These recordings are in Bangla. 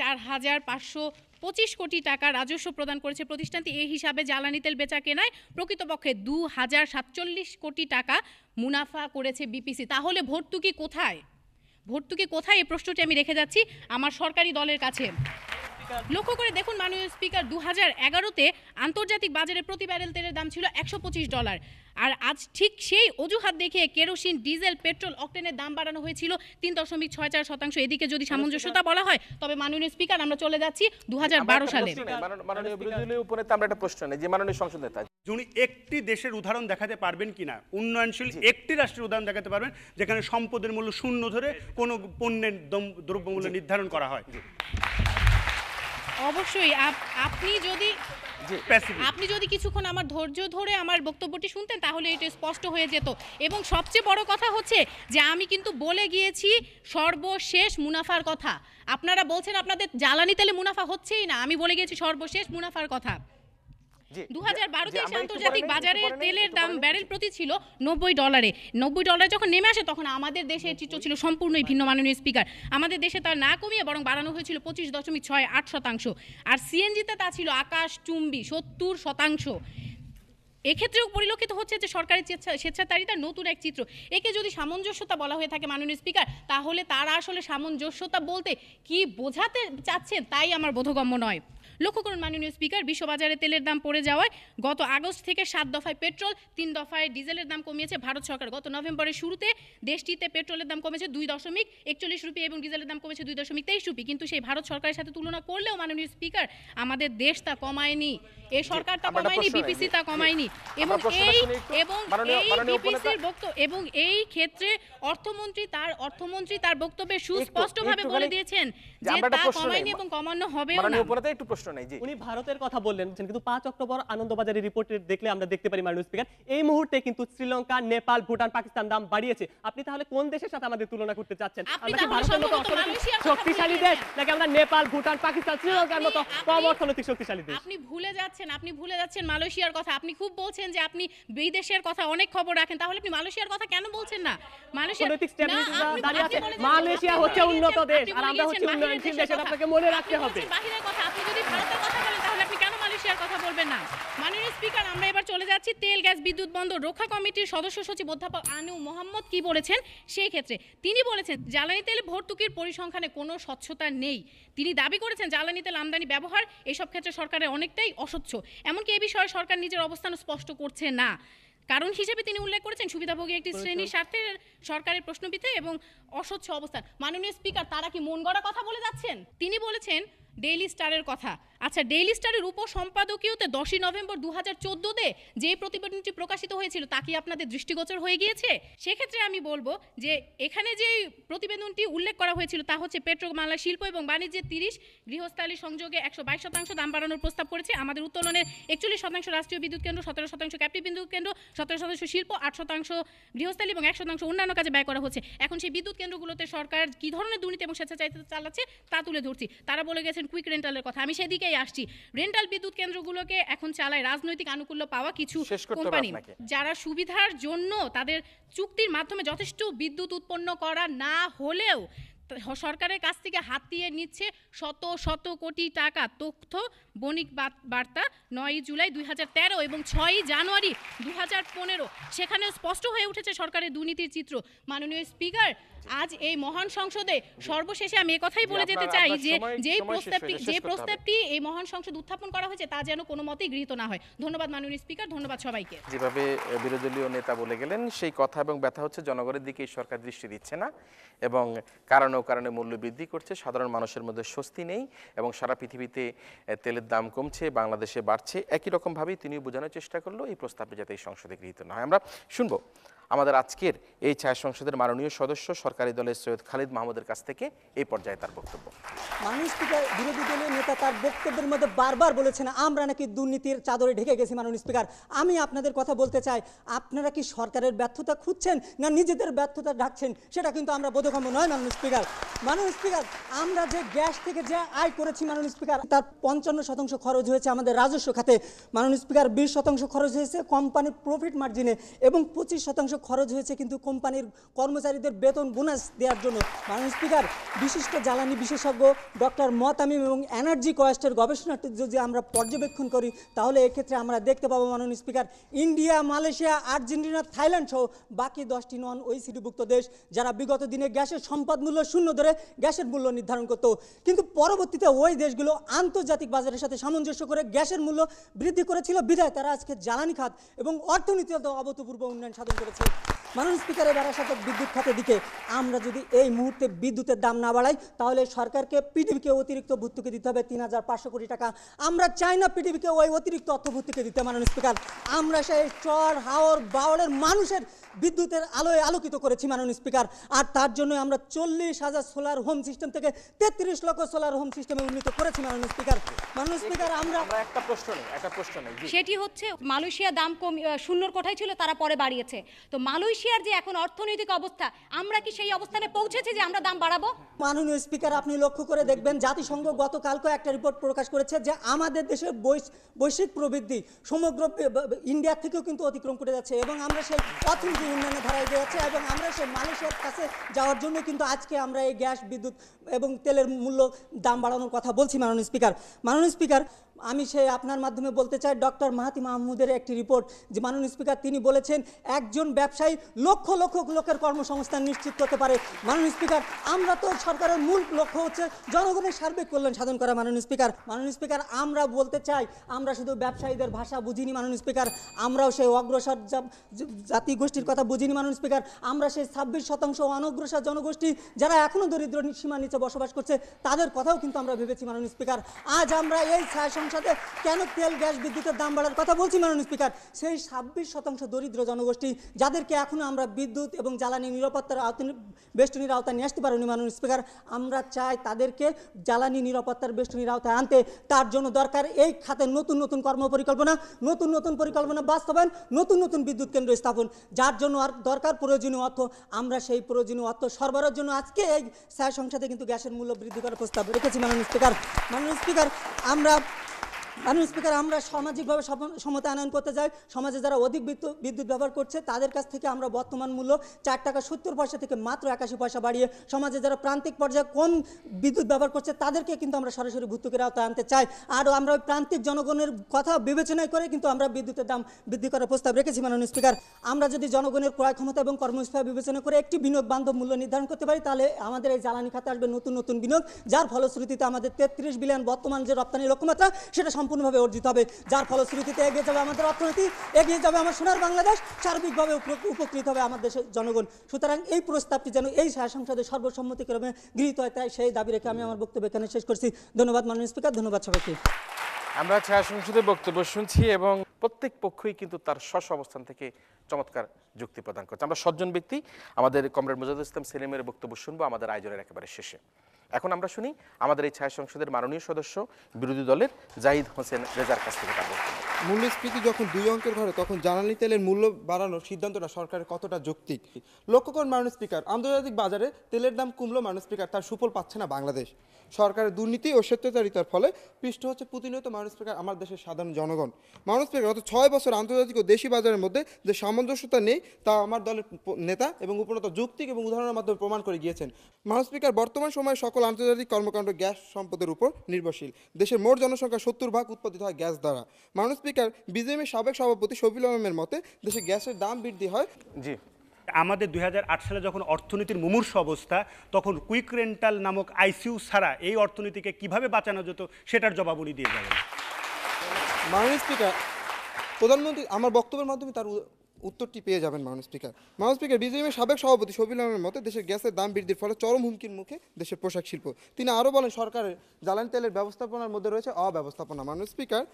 চার হাজার পাঁচশো পঁচিশ কোটি টাকা রাজস্ব প্রদান করেছে প্রতিষ্ঠানটি এই হিসাবে জ্বালানি তেল বেচা কেনায় প্রকৃতপক্ষে দু হাজার সাতচল্লিশ কোটি টাকা মুনাফা করেছে বিপিসি তাহলে ভর্তুকি কোথায় ভর্তুকি কোথায় এই প্রশ্নটি আমি রেখে যাচ্ছি আমার সরকারি দলের কাছে লক্ষ্য করে দেখুন মাননীয় স্পিকার দু হাজার এগারোতে আন্তর্জাতিক বাজারে প্রতি ব্যারেল তেলের দাম ছিল একশো পঁচিশ ডলার আর আজ ঠিক সেই অজুহাত দেখে কেরোসিন ডিজেল পেট্রোল অক্টেনের দাম বাড়ানো হয়েছিল তিন দশমিক ছয় চার শতাংশ এদিকে যদি সামঞ্জস্যতা বলা হয় তবে মাননীয় স্পিকার আমরা চলে যাচ্ছি দু হাজার বারো সালে উপনেতা আমরা একটা প্রশ্ন নেই যে মাননীয় সংসদ নেতা উনি একটি দেশের উদাহরণ দেখাতে পারবেন কিনা উন্নয়নশীল একটি রাষ্ট্রের উদাহরণ দেখাতে পারবেন যেখানে সম্পদের মূল্য শূন্য ধরে কোনো পণ্যের দ্রব্যমূল্য নির্ধারণ করা হয় অবশ্যই আপনি যদি আপনি যদি কিছুক্ষণ আমার ধৈর্য ধরে আমার বক্তব্যটি শুনতেন তাহলে এটা স্পষ্ট হয়ে যেত এবং সবচেয়ে বড় কথা হচ্ছে যে আমি কিন্তু বলে গিয়েছি সর্বশেষ মুনাফার কথা আপনারা বলছেন আপনাদের জ্বালানি তেলে মুনাফা হচ্ছেই না আমি বলে গিয়েছি সর্বশেষ মুনাফার কথা দু হাজার বারোতে আন্তর্জাতিক বাজারে তেলের দাম ব্যারেল প্রতি ছিল নব্বই ডলারে নব্বই ডলারে যখন নেমে আসে তখন আমাদের দেশের চিত্র ছিল সম্পূর্ণই ভিন্ন মাননীয় স্পিকার আমাদের দেশে তা না কমিয়ে বরং বাড়ানো হয়েছিল পঁচিশ দশমিক ছয় আট শতাংশ আর সিএনজিতে তা ছিল আকাশ চুম্বি সত্তর শতাংশ এক্ষেত্রেও পরিলক্ষিত হচ্ছে যে সরকারি স্বেচ্ছাচারিতার নতুন এক চিত্র একে যদি সামঞ্জস্যতা বলা হয়ে থাকে মাননীয় স্পিকার তাহলে তারা আসলে সামঞ্জস্যতা বলতে কি বোঝাতে চাচ্ছেন তাই আমার বোধগম্য নয় লক্ষ্য করুন মাননীয় স্পিকার বিশ্ববাজারে তেলের দাম পড়ে যাওয়ায় গত আগস্ট থেকে সাত দফায় পেট্রোল তিন দফায় ডিজেলের দাম কমিয়েছে ভারত সরকার গত নভেম্বরের শুরুতে দেশটিতে পেট্রোলের দাম কমেছে দুই দশমিক একচল্লিশ রুপি এবং ডিজেলের দাম কমেছে দুই দশমিক তেইশ রুপি কিন্তু সেই ভারত সরকারের সাথে তুলনা করলেও মাননীয় স্পিকার আমাদের দেশ তা কমায়নি এ সরকার তা কমায়নি বিপিসি তা কমায়নি এবং এই এবং এই বিপিসির বক্তব্য এবং এই ক্ষেত্রে অর্থমন্ত্রী তার অর্থমন্ত্রী তার বক্তব্যে সুস্পষ্টভাবে বলে দিয়েছেন যে তা কমায়নি এবং কমানো হবেও না প্রশ্ন নাই জি উনি ভারতের কথা বললেন কিন্তু পাঁচ অক্টোবর আনন্দবাজারের রিপোর্টে দেখলে আমরা দেখতে পারি মাননীয় স্পিকার এই মুহূর্তে কিন্তু শ্রীলঙ্কা নেপাল ভুটান পাকিস্তান দাম বাড়িয়েছে আপনি তাহলে কোন দেশের সাথে আমাদের তুলনা করতে চাচ্ছেন আমরা কি ভারতের মতো শক্তিশালী দেশ নাকি আমরা নেপাল ভুটান পাকিস্তান শ্রীলঙ্কার মতো কম অর্থনৈতিক শক্তিশালী দেশ আপনি ভুলে যাচ্ছেন আপনি ভুলে যাচ্ছেন মালয়েশিয়ার কথা আপনি খুব বলছেন যে আপনি বিদেশের কথা অনেক খবর রাখেন তাহলে আপনি মালয়েশিয়ার কথা কেন বলছেন না মালয়েশিয়া মালয়েশিয়া হচ্ছে উন্নত দেশ আর আমরা হচ্ছে উন্নয়নশীল দেশ আপনাকে মনে রাখতে হবে বাহিরের কথা আপনি যদি ভারতের কথা বলেন তাহলে আপনি কেন মালয়েশিয়ার কথা বলবেন না মাননীয় স্পিকার আমরা এবার চলে যাচ্ছি তেল গ্যাস বিদ্যুৎ বন্দর রক্ষা কমিটির সদস্য সচিব অধ্যাপক আনু মোহাম্মদ কি বলেছেন সেই ক্ষেত্রে তিনি বলেছেন জ্বালানি তেল ভর্তুকির পরিসংখ্যানে কোনো স্বচ্ছতা নেই তিনি দাবি করেছেন জ্বালানি তেল আমদানি ব্যবহার এসব ক্ষেত্রে সরকারের অনেকটাই অস্বচ্ছ এমনকি এ বিষয়ে সরকার নিজের অবস্থান স্পষ্ট করছে না কারণ হিসেবে তিনি উল্লেখ করেছেন সুবিধাভোগী একটি শ্রেণীর স্বার্থে সরকারের প্রশ্নবিদ্ধ এবং অস্বচ্ছ অবস্থান মাননীয় স্পিকার তারা কি মন গড়া কথা বলে যাচ্ছেন তিনি বলেছেন ডেইলি স্টারের কথা আচ্ছা ডেইলি স্টারের উপসম্পাদকীয়তে দশই নভেম্বর দু হাজার চোদ্দোতে যে প্রতিবেদনটি প্রকাশিত হয়েছিল তা কি আপনাদের দৃষ্টিগোচর হয়ে গিয়েছে সেক্ষেত্রে আমি বলবো যে এখানে যে প্রতিবেদনটি উল্লেখ করা হয়েছিল তা হচ্ছে পেট্রোমালা শিল্প এবং বাণিজ্যের তিরিশ গৃহস্থালী সংযোগে একশো বাইশ শতাংশ দাম বাড়ানোর প্রস্তাব করেছে আমাদের উত্তোলনের একচল্লিশ শতাংশ রাষ্ট্রীয় বিদ্যুৎ কেন্দ্র সতেরো শতাংশ ক্যাপি বিদ্যুৎ কেন্দ্র সতেরো শতাংশ শিল্প আট শতাংশ গৃহস্থালী এবং এক শতাংশ অন্যান্য কাজে ব্যয় করা হচ্ছে এখন সেই বিদ্যুৎ কেন্দ্রগুলোতে সরকার কী ধরনের দুর্নীতি এবং স্বেচ্ছাচারিতা চালাচ্ছে তা তুলে ধরছি তারা বলে গেছে বলছেন কুইক রেন্টালের কথা আমি সেদিকেই আসছি রেন্টাল বিদ্যুৎ কেন্দ্রগুলোকে এখন চালায় রাজনৈতিক আনুকূল্য পাওয়া কিছু কোম্পানি যারা সুবিধার জন্য তাদের চুক্তির মাধ্যমে যথেষ্ট বিদ্যুৎ উৎপন্ন করা না হলেও সরকারের কাছ থেকে হাতিয়ে নিচ্ছে শত শত কোটি টাকা তথ্য বণিক বার্তা নয়ই জুলাই দুই তেরো এবং ছয়ই জানুয়ারি দু সেখানেও স্পষ্ট হয়ে উঠেছে সরকারের দুর্নীতির চিত্র মাননীয় স্পিকার আজ এই মহান সংসদে সর্বশেষে আমি কথাই বলে যেতে চাই যে যেই প্রস্তাবটি যে প্রস্তাবটি এই মহান সংসদ উত্থাপন করা হয়েছে তা যেন কোনো মতেই গৃহীত না হয় ধন্যবাদ মাননীয় স্পিকার ধন্যবাদ সবাইকে যেভাবে বিরোধী দলীয় নেতা বলে গেলেন সেই কথা এবং ব্যথা হচ্ছে জনগণের দিকে সরকার দৃষ্টি দিচ্ছে না এবং কারণে কারণে মূল্য বৃদ্ধি করছে সাধারণ মানুষের মধ্যে স্বস্তি নেই এবং সারা পৃথিবীতে তেলের দাম কমছে বাংলাদেশে বাড়ছে একই রকমভাবেই তিনি বোঝানোর চেষ্টা করলো এই প্রস্তাবটি যাতে এই সংসদে গৃহীত না হয় আমরা শুনবো আমাদের আজকের এই ছায়া সংসদের মাননীয় সদস্য সরকারি দলের সৈয়দ খালিদ মাহমুদের কাছ থেকে এই পর্যায়ে তার বক্তব্য মাননীয় স্পিকার বিরোধী দলের নেতা তার বক্তব্যের মধ্যে বারবার বলেছেন আমরা নাকি দুর্নীতির চাদরে ঢেকে গেছি মাননীয় স্পিকার আমি আপনাদের কথা বলতে চাই আপনারা কি সরকারের ব্যর্থতা খুঁজছেন না নিজেদের ব্যর্থতা ঢাকছেন সেটা কিন্তু আমরা বোধগম্য নয় মাননীয় স্পিকার মাননীয় স্পিকার আমরা যে গ্যাস থেকে যে আয় করেছি মাননীয় স্পিকার তার পঞ্চান্ন শতাংশ খরচ হয়েছে আমাদের রাজস্ব খাতে মাননীয় স্পিকার বিশ শতাংশ খরচ হয়েছে কোম্পানির প্রফিট মার্জিনে এবং পঁচিশ শতাংশ খরচ হয়েছে কিন্তু কোম্পানির কর্মচারীদের বেতন বোনাস দেওয়ার জন্য মাননীয় স্পিকার বিশিষ্ট জ্বালানি বিশেষজ্ঞ ডক্টর মতামিম এবং এনার্জি কয়েস্টের গবেষণাটি যদি আমরা পর্যবেক্ষণ করি তাহলে এক্ষেত্রে আমরা দেখতে পাবো মাননীয় speaker India Malaysia Argentina Thailand সহ বাকি দশটি নন ওই ওইসিডিভুক্ত দেশ যারা বিগত দিনে গ্যাসের সম্পদ মূল্য শূন্য ধরে গ্যাসের মূল্য নির্ধারণ করত কিন্তু পরবর্তীতে ওই দেশগুলো আন্তর্জাতিক বাজারের সাথে সামঞ্জস্য করে গ্যাসের মূল্য বৃদ্ধি করেছিল বিধায় তারা আজকে জ্বালানি খাত এবং অর্থনীতিতে অভূতপূর্ব উন্নয়ন সাধন করেছে Thank you. মাননীয় স্পিকার এবার সাথে বিদ্যুৎ খাতের দিকে আমরা যদি এই মুহূর্তে বিদ্যুতের দাম না বাড়াই তাহলে সরকারকে পিডিবিকে অতিরিক্ত ভর্তুকি দিতে হবে তিন হাজার পাঁচশো কোটি টাকা আমরা চাই না পিডিবিকে ওই অতিরিক্ত অর্থ ভর্তুকি দিতে মাননীয় স্পিকার আমরা সেই চর হাওর বাউলের মানুষের বিদ্যুতের আলোয় আলোকিত করেছি মাননীয় স্পিকার আর তার জন্য আমরা চল্লিশ হাজার সোলার হোম সিস্টেম থেকে তেত্রিশ লক্ষ সোলার হোম সিস্টেমে উন্নীত করেছি মাননীয় স্পিকার মাননীয় স্পিকার আমরা একটা প্রশ্ন একটা প্রশ্ন সেটি হচ্ছে মালয়েশিয়া দাম কম শূন্যর কোঠায় ছিল তারা পরে বাড়িয়েছে তো মালয়েশিয়া এশিয়ার যে এখন অর্থনৈতিক অবস্থা আমরা কি সেই অবস্থানে পৌঁছেছে যে আমরা দাম বাড়াবো মাননীয় স্পিকার আপনি লক্ষ্য করে দেখবেন জাতিসংঘ গতকালকে একটা রিপোর্ট প্রকাশ করেছে যে আমাদের দেশের বৈশ্বিক প্রবৃদ্ধি সমগ্র ইন্ডিয়ার থেকেও কিন্তু অতিক্রম করে যাচ্ছে এবং আমরা সেই অর্থনীতি উন্নয়নের ধারায় যাচ্ছে এবং আমরা সেই মালয়েশিয়ার কাছে যাওয়ার জন্য কিন্তু আজকে আমরা এই গ্যাস বিদ্যুৎ এবং তেলের মূল্য দাম বাড়ানোর কথা বলছি মাননীয় স্পিকার মাননীয় স্পিকার আমি সে আপনার মাধ্যমে বলতে চাই ডক্টর মাহাতি মাহমুদের একটি রিপোর্ট যে মাননীয় স্পিকার তিনি বলেছেন একজন ব্যবসায়ী লক্ষ লক্ষ লোকের কর্মসংস্থান নিশ্চিত করতে পারে মাননীয় স্পিকার আমরা তো সরকারের মূল লক্ষ্য হচ্ছে জনগণের সার্বিক কল্যাণ সাধন করা মাননীয় স্পিকার মাননীয় স্পিকার আমরা বলতে চাই আমরা শুধু ব্যবসায়ীদের ভাষা বুঝিনি মাননীয় স্পিকার আমরাও সেই অগ্রসর জাতি গোষ্ঠীর কথা বুঝিনি মাননীয় স্পিকার আমরা সেই ছাব্বিশ শতাংশ অনগ্রসর জনগোষ্ঠী যারা এখনও দরিদ্র সীমা নিচে বসবাস করছে তাদের কথাও কিন্তু আমরা ভেবেছি মাননীয় স্পিকার আজ আমরা এই ছায় সাথে কেন তেল গ্যাস বিদ্যুতের দাম বাড়ার কথা বলছি মাননীয় স্পিকার সেই ছাব্বিশ শতাংশ দরিদ্র জনগোষ্ঠী যাদেরকে এখনও আমরা বিদ্যুৎ এবং জ্বালানি নিরাপত্তার আওতায় বেষ্টনীর আওতায় নিয়ে আসতে পারিনি মাননীয় স্পিকার আমরা চাই তাদেরকে জ্বালানি নিরাপত্তার বেষ্টনীর আওতায় আনতে তার জন্য দরকার এই খাতে নতুন নতুন কর্মপরিকল্পনা নতুন নতুন পরিকল্পনা বাস্তবায়ন নতুন নতুন বিদ্যুৎ কেন্দ্র স্থাপন যার জন্য আর দরকার প্রয়োজনীয় অর্থ আমরা সেই প্রয়োজনীয় অর্থ সরবরাহের জন্য আজকে এই স্যার সংসদে কিন্তু গ্যাসের মূল্য বৃদ্ধি করার প্রস্তাব রেখেছি মাননীয় স্পিকার মাননীয় স্পিকার আমরা মাননীয় স্পিকার আমরা সামাজিকভাবে সমতা আনয়ন করতে যাই সমাজে যারা অধিক বিদ্যুৎ বিদ্যুৎ ব্যবহার করছে তাদের কাছ থেকে আমরা বর্তমান মূল্য চার টাকা সত্তর পয়সা থেকে মাত্র একাশি পয়সা বাড়িয়ে সমাজে যারা প্রান্তিক পর্যায়ে কম বিদ্যুৎ ব্যবহার করছে তাদেরকে কিন্তু আমরা সরাসরি ভর্তুকির আওতায় আনতে চাই আর আমরা ওই প্রান্তিক জনগণের কথা বিবেচনায় করে কিন্তু আমরা বিদ্যুতের দাম বৃদ্ধি করার প্রস্তাব রেখেছি মাননীয় স্পিকার আমরা যদি জনগণের ক্রয় ক্ষমতা এবং কর্মস্থায় বিবেচনা করে একটি বিনিয়োগ বান্ধব মূল্য নির্ধারণ করতে পারি তাহলে আমাদের এই জ্বালানি খাতে আসবে নতুন নতুন বিনিয়োগ যার ফলশ্রুতিতে আমাদের তেত্রিশ বিলিয়ন বর্তমান যে রপ্তানি লক্ষ্যমাত্রা সেটা সম্পূর্ণভাবে অর্জিত হবে যার ফলশ্রুতিতে এগিয়ে যাবে আমাদের অর্থনীতি এগিয়ে যাবে আমার সোনার বাংলাদেশ সার্বিকভাবে উপকৃত হবে আমাদের দেশের জনগণ সুতরাং এই প্রস্তাবটি যেন এই সংসদে সর্বসম্মতিক্রমে গৃহীত হয় তাই সেই দাবি রেখে আমি আমার বক্তব্য এখানে শেষ করছি ধন্যবাদ মাননীয় স্পিকার ধন্যবাদ সবাইকে আমরা ছায়া সংসদে বক্তব্য শুনছি এবং প্রত্যেক পক্ষই কিন্তু তার শস অবস্থান থেকে চমৎকার যুক্তি প্রদান করছে আমরা সজ্জন ব্যক্তি আমাদের কমরেড মুজাদ ইসলাম সেলিমের বক্তব্য শুনবো আমাদের আয়োজনের একেবারে শেষে এখন আমরা শুনি আমাদের এই ছায়া সংসদের মাননীয় সদস্য বিরোধী দলের জাহিদ হোসেন রেজার কাছ থেকে তার বক্তব্য মূল্যস্ফীতি যখন দুই অঙ্কের ঘরে তখন জ্বালানি তেলের মূল্য বাড়ানোর সিদ্ধান্তটা সরকারের কতটা যৌক্তিক লক্ষ্য করুন মানুষ স্পিকার আন্তর্জাতিক বাজারে তেলের দাম কমলো মানুষ স্পিকার তার সুফল পাচ্ছে না বাংলাদেশ সরকারের দুর্নীতি ও স্বেচ্ছাচারিতার ফলে পৃষ্ঠ হচ্ছে প্রতিনিয়ত মানুষ স্পিকার আমার দেশের সাধারণ জনগণ মানুষ স্পিকার গত ছয় বছর আন্তর্জাতিক ও দেশি বাজারের মধ্যে যে সামঞ্জস্যতা নেই তা আমার দলের নেতা এবং উপনত যৌক্তিক এবং উদাহরণের মাধ্যমে প্রমাণ করে গিয়েছেন মানুষ স্পিকার বর্তমান সময়ে সকল আন্তর্জাতিক কর্মকাণ্ড গ্যাস সম্পদের উপর নির্ভরশীল দেশের মোট জনসংখ্যা সত্তর ভাগ উৎপাদিত হয় গ্যাস দ্বারা মানুষ স্পিকার বিজেপির সাবেক সভাপতি শফিল আলমের মতে দেশে গ্যাসের দাম বৃদ্ধি হয় জি আমাদের দুই সালে যখন অর্থনীতির মুমূর্ষ অবস্থা তখন কুইক রেন্টাল নামক আইসিউ ছাড়া এই অর্থনীতিকে কিভাবে বাঁচানো যেত সেটার জবাব উনি দিয়ে যাবেন মাননীয় স্পিকার প্রধানমন্ত্রী আমার বক্তব্যের মাধ্যমে তার উত্তরটি পেয়ে যাবেন মাননীয় স্পিকার মাননীয় স্পিকার বিজেপির সাবেক সভাপতি শফিল আহমের মতে দেশের গ্যাসের দাম বৃদ্ধির ফলে চরম হুমকির মুখে দেশের পোশাক শিল্প তিনি আরও বলেন সরকারের জ্বালানি তেলের ব্যবস্থাপনার মধ্যে রয়েছে অব্যবস্থাপনা মাননীয় স্পিকার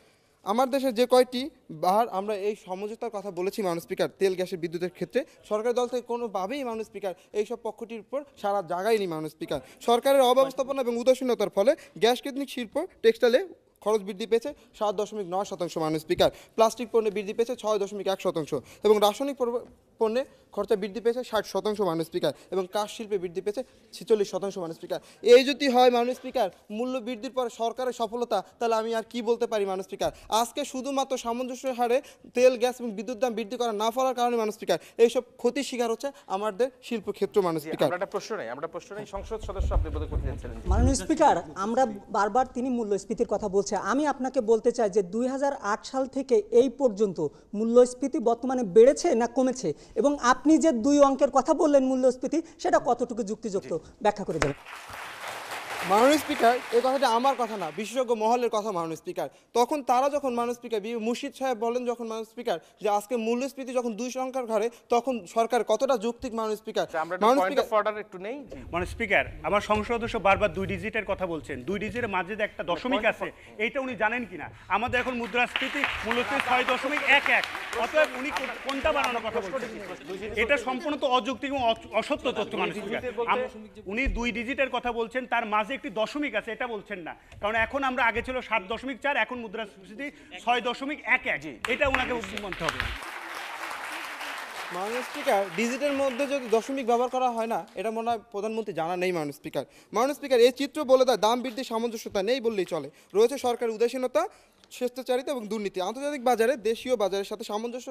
আমার দেশে যে কয়টি বার আমরা এই সমঝোতার কথা বলেছি মানুষ স্পিকার তেল গ্যাসের বিদ্যুতের ক্ষেত্রে সরকারি দল থেকে কোনোভাবেই মানব স্পিকার সব পক্ষটির উপর সারা জাগায়নি মানুষ স্পিকার সরকারের অব্যবস্থাপনা এবং উদাসীনতার ফলে গ্যাস কেন্দ্রিক শিল্প টেক্সটাইলে খরচ বৃদ্ধি পেয়েছে সাত দশমিক নয় শতাংশ মানুষ স্পিকার প্লাস্টিক পণ্য বৃদ্ধি পেয়েছে ছয় দশমিক এক শতাংশ এবং রাসায়নিক পণ্যে খরচা বৃদ্ধি পেয়েছে ষাট শতাংশ মানুষ স্পিকার এবং কাজ শিল্পে বৃদ্ধি পেয়েছে ছেচল্লিশ শতাংশ মানুষ স্পিকার এই যদি হয় মানুষ স্পিকার মূল্য বৃদ্ধির পর সরকারের সফলতা তাহলে আমি আর কি বলতে পারি মানুষ স্পিকার আজকে শুধুমাত্র সামঞ্জস্য হারে তেল গ্যাস এবং বিদ্যুৎ দাম বৃদ্ধি করা না ফলার কারণে মানুষ স্পিকার এইসব ক্ষতির শিকার হচ্ছে আমাদের শিল্পক্ষেত্র মানুষ স্পিকার একটা প্রশ্ন নেই আমরা প্রশ্ন নেই সংসদ সদস্য আপনি বলতে করতে চাচ্ছিলেন মাননীয় স্পিকার আমরা বারবার তিনি মূল্যস্ফীতির কথা বলছে আমি আপনাকে বলতে চাই যে দুই সাল থেকে এই পর্যন্ত মূল্যস্ফীতি বর্তমানে বেড়েছে না কমেছে এবং আপনি যে দুই অঙ্কের কথা বললেন মূল্যস্ফীতি সেটা কতটুকু যুক্তিযুক্ত ব্যাখ্যা করে দেবেন মাননীয় স্পিকার এই কথাটা আমার কথা না বিশেষজ্ঞ মহলের কথা মাননীয় স্পিকার তখন তারা যখন মাননীয় স্পিকার মুর্শিদ সাহেব বলেন যখন মাননীয় স্পিকার যে আজকে মূল্যস্ফীতি যখন দুই সংখ্যার ঘরে তখন সরকার কতটা যৌক্তিক মাননীয় স্পিকার আচ্ছা, একটু নেই মাননীয় স্পিকার আমার সংসদ সদস্য বারবার দুই ডিজিটের কথা বলছেন দুই ডিজিটের মাঝে যে একটা মানে দশমিক আছে এইটা উনি জানেন কিনা আমাদের এখন মুদ্রাস্ফীতি মূল্যস্ফীতি ছয় দশমিক এক এক অতএব উনি কোনটা বানানোর কথা বলছেন এটা সম্পূর্ণ তো অযৌক্তিক এবং অসত্য তথ্য মাননীয় স্পিকার উনি দুই ডিজিটের কথা বলছেন তার মাঝে যে একটি দশমিক আছে এটা বলছেন না কারণ এখন আমরা আগে ছিল সাত দশমিক চার এখন মুদ্রাস্ফীতি ছয় দশমিক এক এক এটা ওনাকে মানতে হবে মাননীয় স্পিকার ডিজিটের মধ্যে যদি দশমিক ব্যবহার করা হয় না এটা মনে হয় প্রধানমন্ত্রী জানা নেই মাননীয় স্পিকার মাননীয় স্পিকার এই চিত্র বলে দেয় দাম বৃদ্ধির সামঞ্জস্যতা নেই বললেই চলে রয়েছে সরকারের উদাসীনতা স্বেচ্ছাচারিতা এবং দুর্নীতি আন্তর্জাতিক বাজারে দেশীয় বাজারের সাথে সামঞ্জস্য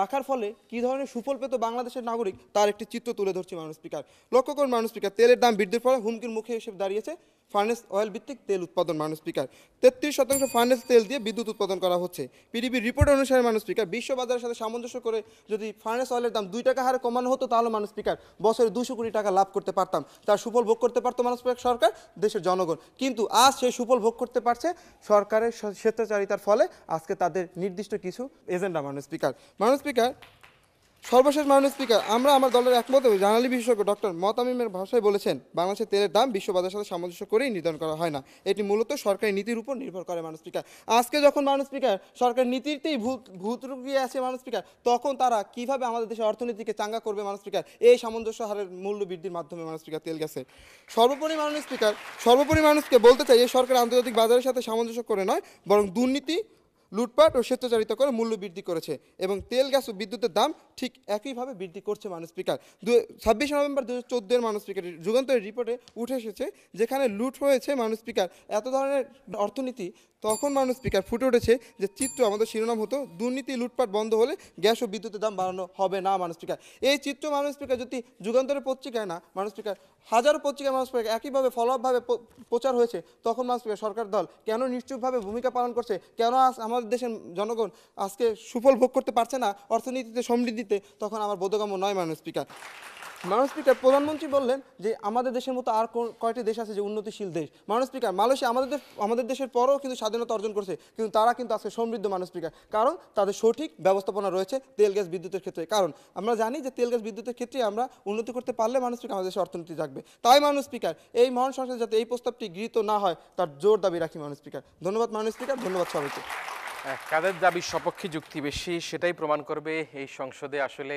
রাখার ফলে কি ধরনের সুফল পেত বাংলাদেশের নাগরিক তার একটি চিত্র তুলে ধরছে মানুষ স্পিকার লক্ষ্য করুন মানুষ স্পিকার তেলের দাম বৃদ্ধির ফলে হুমকির মুখে এসে দাঁড়িয়েছে ফার্নেস অয়েল ভিত্তিক তেল উৎপাদন মানুষ স্পিকার তেত্রিশ শতাংশ ফার্নেস তেল দিয়ে বিদ্যুৎ উৎপাদন করা হচ্ছে পিডিবির রিপোর্ট অনুসারে মানুষ স্পিকার বিশ্ববাজারের সাথে সামঞ্জস্য করে যদি ফার্নেস অয়েলের দাম দুই টাকা হারে কমানো হতো তাহলে মানুষ স্পিকার বছরে দুশো কোটি টাকা লাভ করতে পারতাম তার সুফল ভোগ করতে পারতো মানুষ স্পিকার সরকার দেশের জনগণ কিন্তু আজ সেই সুফল ভোগ করতে পারছে সরকারের স্বেচ্ছাচারিতার ফলে আজকে তাদের নির্দিষ্ট কিছু এজেন্ডা মানুষ স্পিকার মানুষ স্পিকার সর্বশেষ মাননীয় স্পিকার আমরা আমার দলের একমত জানালি বিশেষজ্ঞ ডক্টর মতামিমের ভাষায় বলেছেন বাংলাদেশের তেলের দাম বিশ্ববাজারের সাথে সামঞ্জস্য করেই নির্ধারণ করা হয় না এটি মূলত সরকারি নীতির উপর নির্ভর করে মানুষ স্পিকার আজকে যখন মানুষ স্পিকার সরকার নীতিতেই ভূত দিয়ে আছে মানুষ স্পিকার তখন তারা কিভাবে আমাদের দেশের অর্থনীতিকে চাঙ্গা করবে মানুষ স্পিকার এই সামঞ্জস্য হারের মূল্য বৃদ্ধির মাধ্যমে মানুষ স্পিকার তেল গেছে সর্বোপরি মাননীয় স্পিকার সর্বোপরি মানুষকে বলতে চাই এই সরকার আন্তর্জাতিক বাজারের সাথে সামঞ্জস্য করে নয় বরং দুর্নীতি লুটপাট ও স্বেচ্ছাচারিত করে মূল্য বৃদ্ধি করেছে এবং তেল গ্যাস ও বিদ্যুতের দাম ঠিক একইভাবে বৃদ্ধি করছে মানুষ স্পিকার দু ছাব্বিশে নভেম্বর দু হাজার চোদ্দোর মানুষ স্পিকার যুগান্তরের রিপোর্টে উঠে এসেছে যেখানে লুট হয়েছে মানুষ স্পিকার এত ধরনের অর্থনীতি তখন মানুষ স্পিকার ফুটে উঠেছে যে চিত্র আমাদের শিরোনাম হতো দুর্নীতি লুটপাট বন্ধ হলে গ্যাস ও বিদ্যুতের দাম বাড়ানো হবে না মানুষ স্পিকার এই চিত্র মানুষ স্পিকার যদি যুগান্তরের পত্রিকায় না মানুষ স্পিকার হাজারো পত্রিকায় মানুষ স্পিকার একইভাবে ফলোআপভাবে প্রচার হয়েছে তখন মানুষ স্পিকার সরকার দল কেন নিশ্চুপভাবে ভূমিকা পালন করছে কেন আজ আমাদের দেশের জনগণ আজকে সুফল ভোগ করতে পারছে না অর্থনীতিতে সমৃদ্ধিতে তখন আমার বোধগম্য নয় মানুষ স্পিকার মানুষ স্পিকার প্রধানমন্ত্রী বললেন যে আমাদের দেশের মতো আর কয়টি দেশ আছে যে উন্নতিশীল দেশ মানুষ স্পিকার মালয়েশিয়া আমাদের আমাদের দেশের পরেও কিন্তু স্বাধীনতা অর্জন করছে কিন্তু তারা কিন্তু আজকে সমৃদ্ধ মানুষ স্পিকার কারণ তাদের সঠিক ব্যবস্থাপনা রয়েছে তেল গ্যাস বিদ্যুতের ক্ষেত্রে কারণ আমরা জানি যে তেল গ্যাস বিদ্যুতের ক্ষেত্রে আমরা উন্নতি করতে পারলে মানুষ স্পিকার আমাদের দেশের অর্থনীতি থাকবে তাই মানুষ স্পিকার এই মহান সংসদে যাতে এই প্রস্তাবটি গৃহীত না হয় তার জোর দাবি রাখি মানুষ স্পিকার ধন্যবাদ মানুষ স্পিকার ধন্যবাদ সবাইকে হ্যাঁ, কাদের দাবির সপক্ষে যুক্তি বেশি সেটাই প্রমাণ করবে এই সংসদে আসলে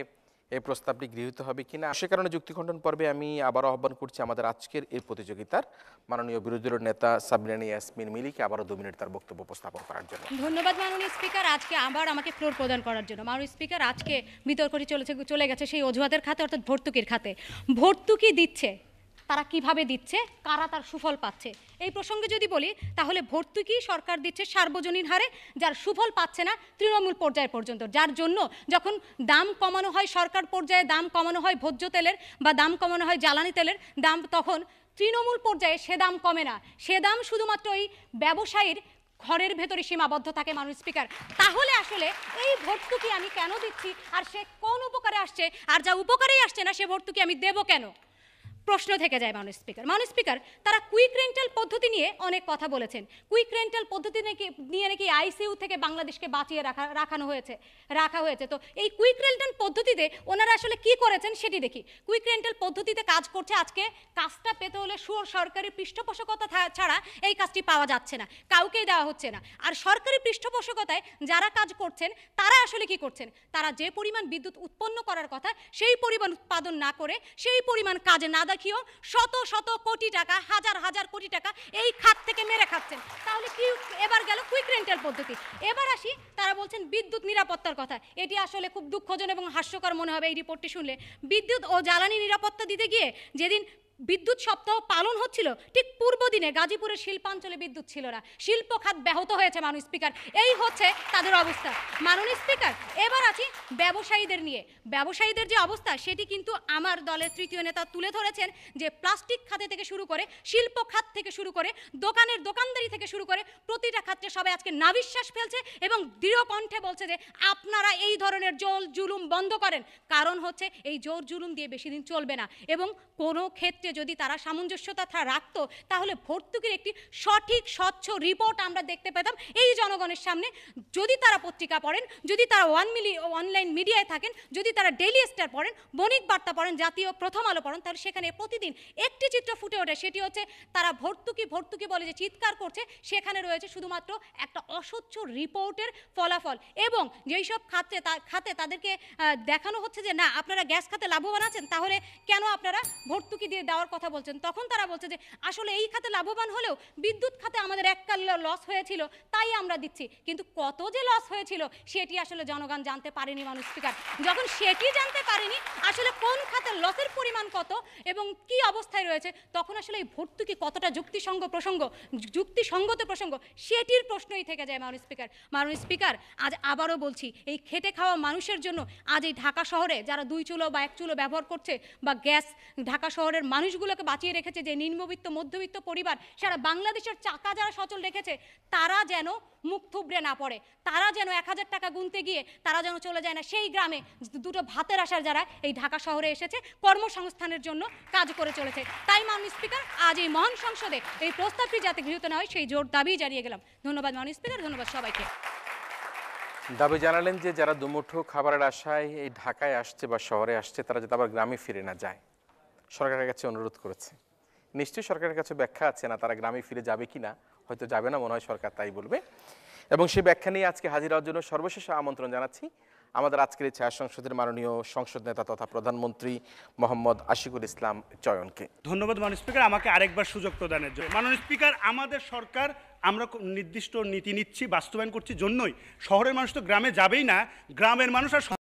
এই প্রস্তাবটি গৃহীত হবে কি না সে কারণে যুক্তিখণ্ডন পর্বে আমি আবারও আহ্বান করছি আমাদের আজকের এই প্রতিযোগিতার মাননীয় বিরোধী দলের নেতা সাবরিনী ইয়াসমিন মিলিকে আবারও দু মিনিট তার বক্তব্য উপস্থাপন করার জন্য ধন্যবাদ মাননীয় স্পিকার আজকে আবার আমাকে ফ্লোর প্রদান করার জন্য মাননীয় স্পিকার আজকে বিতর্কটি চলেছে চলে গেছে সেই অজুহাতের খাতে অর্থাৎ ভর্তুকির খাতে ভর্তুকি দিচ্ছে তারা কিভাবে দিচ্ছে কারা তার সুফল পাচ্ছে এই প্রসঙ্গে যদি বলি তাহলে ভর্তুকি সরকার দিচ্ছে সার্বজনীন হারে যার সুফল পাচ্ছে না তৃণমূল পর্যায় পর্যন্ত যার জন্য যখন দাম কমানো হয় সরকার পর্যায়ে দাম কমানো হয় ভোজ্য তেলের বা দাম কমানো হয় জ্বালানি তেলের দাম তখন তৃণমূল পর্যায়ে সে দাম কমে না সে দাম শুধুমাত্র ওই ব্যবসায়ীর ঘরের ভেতরে সীমাবদ্ধ থাকে মানুষ স্পিকার তাহলে আসলে এই ভর্তুকি আমি কেন দিচ্ছি আর সে কোন উপকারে আসছে আর যা উপকারেই আসছে না সে ভর্তুকি আমি দেব কেন প্রশ্ন থেকে যায় মাননীয় স্পিকার মাননীয় স্পিকার তারা কুইক রেন্টাল পদ্ধতি নিয়ে অনেক কথা বলেছেন কুইক রেন্টাল পদ্ধতি নাকি নিয়ে নাকি আইসিইউ থেকে বাংলাদেশকে বাঁচিয়ে রাখা রাখানো হয়েছে রাখা হয়েছে তো এই কুইক রেন্টাল পদ্ধতিতে ওনারা আসলে কি করেছেন সেটি দেখি কুইক রেন্টাল পদ্ধতিতে কাজ করছে আজকে কাজটা পেতে হলে সুর সরকারি পৃষ্ঠপোষকতা ছাড়া এই কাজটি পাওয়া যাচ্ছে না কাউকেই দেওয়া হচ্ছে না আর সরকারি পৃষ্ঠপোষকতায় যারা কাজ করছেন তারা আসলে কি করছেন তারা যে পরিমাণ বিদ্যুৎ উৎপন্ন করার কথা সেই পরিমাণ উৎপাদন না করে সেই পরিমাণ কাজে না দেখিও শত শত কোটি টাকা হাজার হাজার কোটি টাকা এই খাত থেকে মেরে খাচ্ছেন তাহলে কি এবার গেল কুইক রেন্টের পদ্ধতি এবার আসি তারা বলছেন বিদ্যুৎ নিরাপত্তার কথা এটি আসলে খুব দুঃখজনক এবং হাস্যকর মনে হবে এই রিপোর্টটি শুনলে বিদ্যুৎ ও জ্বালানি নিরাপত্তা দিতে গিয়ে যেদিন বিদ্যুৎ সপ্তাহ পালন হচ্ছিল ঠিক পূর্ব দিনে গাজীপুরের শিল্পাঞ্চলে বিদ্যুৎ ছিল না শিল্প খাত ব্যাহত হয়েছে মানুষ স্পিকার এই হচ্ছে তাদের অবস্থা মাননীয় স্পিকার এবার আছি ব্যবসায়ীদের নিয়ে ব্যবসায়ীদের যে অবস্থা সেটি কিন্তু আমার দলের তৃতীয় নেতা তুলে ধরেছেন যে প্লাস্টিক খাতে থেকে শুরু করে শিল্প খাত থেকে শুরু করে দোকানের দোকানদারি থেকে শুরু করে প্রতিটা খাতে সবাই আজকে নাবিশ্বাস ফেলছে এবং দৃঢ় কণ্ঠে বলছে যে আপনারা এই ধরনের জোর জুলুম বন্ধ করেন কারণ হচ্ছে এই জোর জুলুম দিয়ে বেশি দিন চলবে না এবং কোনো ক্ষেত্রে ক্ষেত্রে যদি তারা সামঞ্জস্যতা রাখতো তাহলে ভর্তুকির একটি সঠিক স্বচ্ছ রিপোর্ট আমরা দেখতে পেতাম এই জনগণের সামনে যদি তারা পত্রিকা পড়েন যদি তারা ওয়ান মিলি অনলাইন মিডিয়ায় থাকেন যদি তারা ডেলি স্টার পড়েন বণিক বার্তা পড়েন জাতীয় প্রথম আলো পড়েন তাহলে সেখানে প্রতিদিন একটি চিত্র ফুটে ওঠে সেটি হচ্ছে তারা ভর্তুকি ভর্তুকি বলে যে চিৎকার করছে সেখানে রয়েছে শুধুমাত্র একটা অস্বচ্ছ রিপোর্টের ফলাফল এবং যেই সব খাতে খাতে তাদেরকে দেখানো হচ্ছে যে না আপনারা গ্যাস খাতে লাভবান আছেন তাহলে কেন আপনারা ভর্তুকি দিয়ে যাওয়ার কথা বলছেন তখন তারা বলছে যে আসলে এই খাতে লাভবান হলেও বিদ্যুৎ খাতে আমাদের এককাল লস হয়েছিল তাই আমরা দিচ্ছি কিন্তু কত যে লস হয়েছিল সেটি আসলে জনগণ জানতে পারেনি মানুষ স্পিকার যখন সেটি জানতে পারেনি আসলে কোন খাতে লসের পরিমাণ কত এবং কি অবস্থায় রয়েছে তখন আসলে এই ভর্তুকি কতটা যুক্তিসঙ্গ প্রসঙ্গ যুক্তিসঙ্গত প্রসঙ্গ সেটির প্রশ্নই থেকে যায় মানুষ স্পিকার মানুষ স্পিকার আজ আবারও বলছি এই খেটে খাওয়া মানুষের জন্য আজ এই ঢাকা শহরে যারা দুই চুলো বা এক চুলো ব্যবহার করছে বা গ্যাস ঢাকা শহরের মানুষ মানুষগুলোকে বাঁচিয়ে রেখেছে যে নিম্নবিত্ত মধ্যবিত্ত পরিবার সারা বাংলাদেশের চাকা যারা সচল রেখেছে তারা যেন মুখ থুবড়ে না পড়ে তারা যেন এক হাজার টাকা গুনতে গিয়ে তারা যেন চলে যায় না সেই গ্রামে দুটো ভাতের আসার যারা এই ঢাকা শহরে এসেছে কর্মসংস্থানের জন্য কাজ করে চলেছে তাই মাননীয় স্পিকার আজ এই মহান সংসদে এই প্রস্তাবটি যাতে গৃহীত না হয় সেই জোর দাবি জানিয়ে গেলাম ধন্যবাদ মাননীয় স্পিকার ধন্যবাদ সবাইকে দাবি জানালেন যে যারা দুমুঠো খাবারের আশায় এই ঢাকায় আসছে বা শহরে আসছে তারা যাতে আবার গ্রামে ফিরে না যায় সরকারের কাছে অনুরোধ করেছে নিশ্চয়ই সরকারের কাছে ব্যাখ্যা আছে না তারা গ্রামে ফিরে যাবে কি না হয়তো যাবে না মনে হয় সরকার তাই বলবে এবং সেই ব্যাখ্যা নিয়ে আজকে হাজির হওয়ার জন্য সর্বশেষ আমন্ত্রণ জানাচ্ছি আমাদের আজকের ছায়া সংসদের মাননীয় সংসদ নেতা তথা প্রধানমন্ত্রী মোহাম্মদ আশিকুল ইসলাম চয়নকে ধন্যবাদ মাননীয় স্পিকার আমাকে আরেকবার সুযোগ প্রদানের জন্য মাননীয় স্পিকার আমাদের সরকার আমরা নির্দিষ্ট নীতি নিচ্ছি বাস্তবায়ন করছি জন্যই শহরের মানুষ তো গ্রামে যাবেই না গ্রামের মানুষ আর